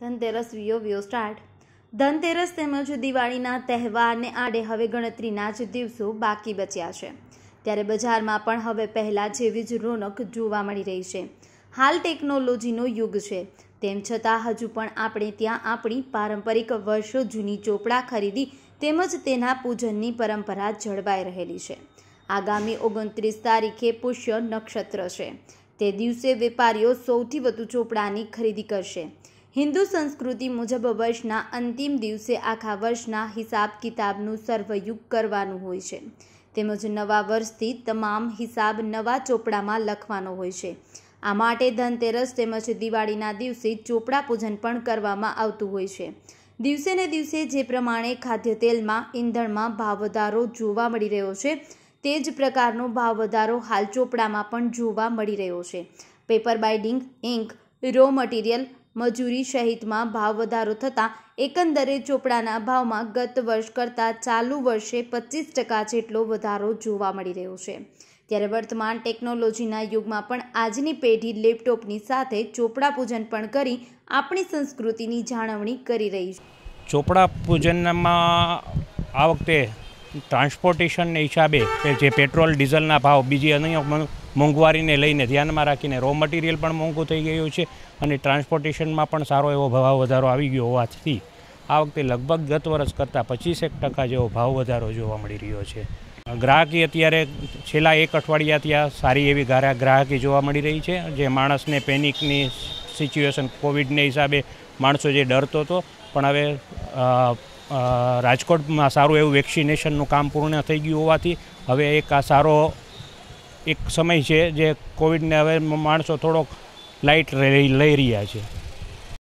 Dhanteras વિયોવ્યો start Dhanteras તેમજ દિવાળીના તહેવારને આડે હવે ગણતરીના જ દિવસો બાકી બચ્યા છે ત્યારે બજારમાં પણ હવે પહેલાં જેવી જ રોનક જોવા મળી રહી છે હાલ ટેકનોલોજીનો યુગ છે તેમ છતાં હજુ પણ આપણે ત્યાં આપણી પારંપરિક વર્ષો જૂની ચોપડા ખરીદી તેમજ તેના પૂજનની પરંપરા જળવાઈ રહેલી છે આગામી ઓગણત્રીસ તારીખે પુષ્ય નક્ષત્ર છે તે દિવસે વેપારીઓ સૌથી વધુ ચોપડાની ખરીદી કરશે હિન્દુ સંસ્કૃતિ મુજબ વર્ષના અંતિમ દિવસે આખા વર્ષના હિસાબ કિતાબનું સર્વયુગ કરવાનું હોય છે તેમજ નવા વર્ષથી તમામ હિસાબ નવા ચોપડામાં લખવાનો હોય છે આ માટે ધનતેરસ તેમજ દિવાળીના દિવસે ચોપડા પૂજન પણ કરવામાં આવતું હોય છે દિવસે ને દિવસે જે પ્રમાણે ખાદ્ય તેલમાં ઈંધણમાં ભાવ વધારો જોવા મળી રહ્યો છે તે જ પ્રકારનો ભાવ વધારો હાલ ચોપડામાં પણ જોવા મળી રહ્યો છે paper binding ink raw material મજૂરી સહિતમાં ભાવ વધારો થતાં એકંદરે ચોપડાના ભાવમાં ગત વર્ષ કરતાં ચાલુ વર્ષે પચીસ ટકા જેટલો વધારો જોવા મળી રહ્યો છે ત્યારે વર્તમાન ટેકનોલોજીના યુગમાં પણ આજની પેઢી લેપટોપની સાથે ચોપડા પૂજન પણ કરી આપણી સંસ્કૃતિની જાળવણી કરી રહી છે ચોપડા પૂજનમાં આ વખતે ટ્રાન્સપોર્ટેશનને હિસાબે જે પેટ્રોલ ડીઝલના ભાવ બીજી અન્ય મોંઘવારીને લઈને ધ્યાનમાં રાખીને રો મટીરિયલ પણ મોંઘું થઈ ગયું છે અને ટ્રાન્સપોર્ટેશનમાં પણ સારો એવો ભાવ વધારો આવી ગયો હોવાથી આ વખતે લગભગ ગત વર્ષ કરતાં પચીસેક ટકા જેવો ભાવ વધારો જોવા મળી રહ્યો છે ગ્રાહકી અત્યારે છેલ્લા એક અઠવાડિયા ત્યાં સારી એવી ગારા ગ્રાહકી જોવા મળી રહી છે જે માણસને પેનિકની સિચ્યુએશન કોવિડને હિસાબે માણસો જે ડરતો હતો પણ હવે રાજકોટમાં સારું એવું વેક્સિનેશનનું કામ પૂર્ણ થઈ ગયું હોવાથી હવે એક આ સારો એક સમય છે જે કોવિડને હવે માણસો થોડોક લાઇટ લઈ રહ્યા છે